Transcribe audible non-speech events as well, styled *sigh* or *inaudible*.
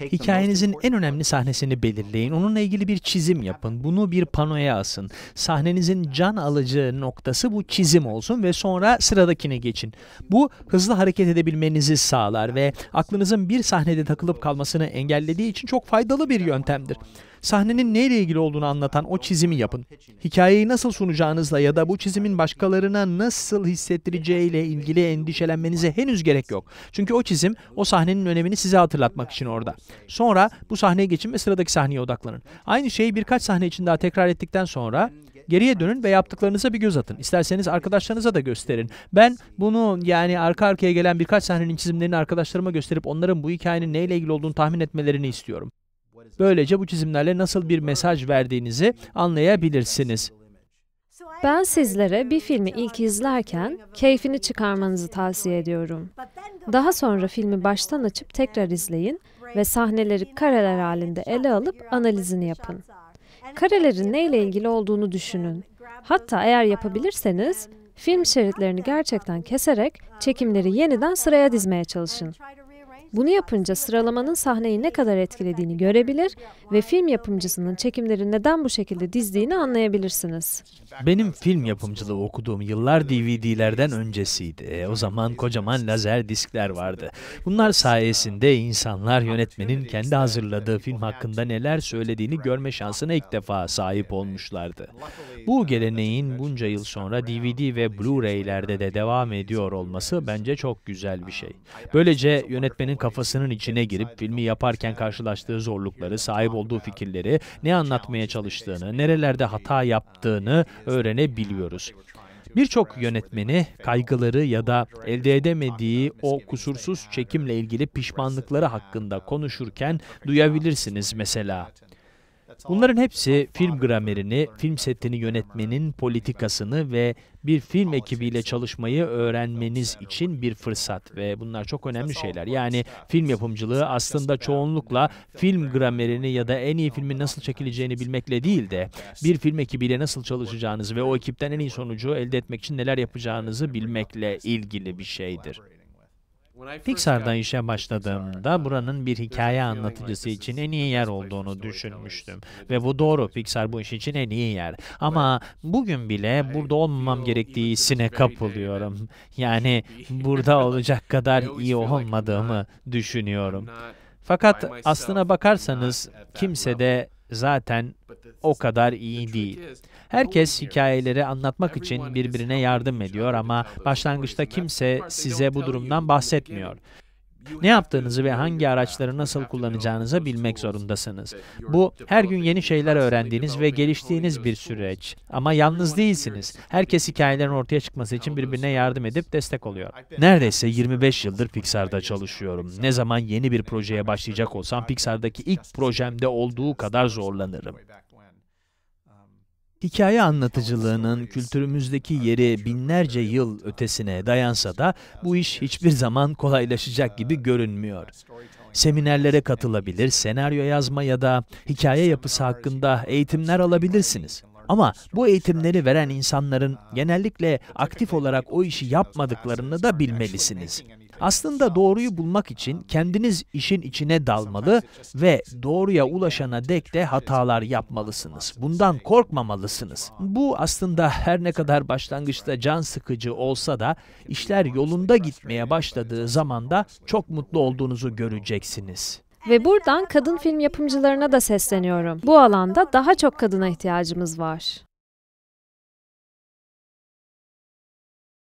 Hikayenizin en önemli sahnesini belirleyin. Onunla ilgili bir çizim yapın. Bunu bir panoya asın. Sahnenizin can alıcı noktası bu çizim olsun ve sonra sıradakine geçin. Bu hızlı hareket edebilmenizi sağlar ve aklınızın bir sahnede takılıp kalmasını engellediği için çok faydalı bir yöntemdir. Sahnenin neyle ilgili olduğunu anlatan o çizimi yapın. Hikayeyi nasıl sunacağınızla ya da bu çizimin başkalarına nasıl hissettireceğiyle ilgili endişelenmenize henüz gerek yok. Çünkü o çizim o sahnenin önemini size hatırlatmak için orada. Sonra bu sahneye geçin ve sıradaki sahneye odaklanın. Aynı şeyi birkaç sahne için daha tekrar ettikten sonra geriye dönün ve yaptıklarınıza bir göz atın. İsterseniz arkadaşlarınıza da gösterin. Ben bunu yani arka arkaya gelen birkaç sahnenin çizimlerini arkadaşlarıma gösterip onların bu hikayenin neyle ilgili olduğunu tahmin etmelerini istiyorum. Böylece bu çizimlerle nasıl bir mesaj verdiğinizi anlayabilirsiniz. Ben sizlere bir filmi ilk izlerken keyfini çıkarmanızı tavsiye ediyorum. Daha sonra filmi baştan açıp tekrar izleyin ve sahneleri kareler halinde ele alıp analizini yapın. Karelerin neyle ilgili olduğunu düşünün. Hatta eğer yapabilirseniz film şeritlerini gerçekten keserek çekimleri yeniden sıraya dizmeye çalışın. Bunu yapınca sıralamanın sahneyi ne kadar etkilediğini görebilir ve film yapımcısının çekimleri neden bu şekilde dizdiğini anlayabilirsiniz. Benim film yapımcılığı okuduğum yıllar DVD'lerden öncesiydi. E, o zaman kocaman lazer diskler vardı. Bunlar sayesinde insanlar yönetmenin kendi hazırladığı film hakkında neler söylediğini görme şansına ilk defa sahip olmuşlardı. Bu geleneğin bunca yıl sonra DVD ve Blu-ray'lerde de devam ediyor olması bence çok güzel bir şey. Böylece yönetmenin kafasının içine girip filmi yaparken karşılaştığı zorlukları, sahip olduğu fikirleri, ne anlatmaya çalıştığını, nerelerde hata yaptığını öğrenebiliyoruz. Birçok yönetmeni kaygıları ya da elde edemediği o kusursuz çekimle ilgili pişmanlıkları hakkında konuşurken duyabilirsiniz mesela. Bunların hepsi film gramerini, film setini yönetmenin politikasını ve bir film ekibiyle çalışmayı öğrenmeniz için bir fırsat ve bunlar çok önemli şeyler. Yani film yapımcılığı aslında çoğunlukla film gramerini ya da en iyi filmin nasıl çekileceğini bilmekle değil de bir film ekibiyle nasıl çalışacağınızı ve o ekipten en iyi sonucu elde etmek için neler yapacağınızı bilmekle ilgili bir şeydir. Pixar'da işe başladığımda uh, buranın bir hikaye anlatıcısı için en iyi yer olduğunu düşünmüştüm. Ve bu doğru, Pixar bu iş için en iyi yer. Ama bugün bile burada olmamam gerektiği hissine kapılıyorum. Yani *laughs* burada olacak kadar iyi olmadığımı düşünüyorum. Fakat aslına bakarsanız kimse de zaten o kadar iyi değil. Herkes hikayeleri anlatmak için birbirine yardım ediyor ama başlangıçta kimse size bu durumdan bahsetmiyor. Ne yaptığınızı ve hangi araçları nasıl kullanacağınızı bilmek zorundasınız. Bu her gün yeni şeyler öğrendiğiniz ve geliştiğiniz bir süreç. Ama yalnız değilsiniz. Herkes hikayelerin ortaya çıkması için birbirine yardım edip destek oluyor. Neredeyse 25 yıldır Pixar'da çalışıyorum. Ne zaman yeni bir projeye başlayacak olsam Pixar'daki ilk projemde olduğu kadar zorlanırım. Hikaye anlatıcılığının kültürümüzdeki yeri binlerce yıl ötesine dayansa da bu iş hiçbir zaman kolaylaşacak gibi görünmüyor. Seminerlere katılabilir, senaryo yazma ya da hikaye yapısı hakkında eğitimler alabilirsiniz. Ama bu eğitimleri veren insanların genellikle aktif olarak o işi yapmadıklarını da bilmelisiniz. Aslında doğruyu bulmak için kendiniz işin içine dalmalı ve doğruya ulaşana dek de hatalar yapmalısınız. Bundan korkmamalısınız. Bu aslında her ne kadar başlangıçta can sıkıcı olsa da işler yolunda gitmeye başladığı zaman da çok mutlu olduğunuzu göreceksiniz. Ve buradan kadın film yapımcılarına da sesleniyorum. Bu alanda daha çok kadına ihtiyacımız var.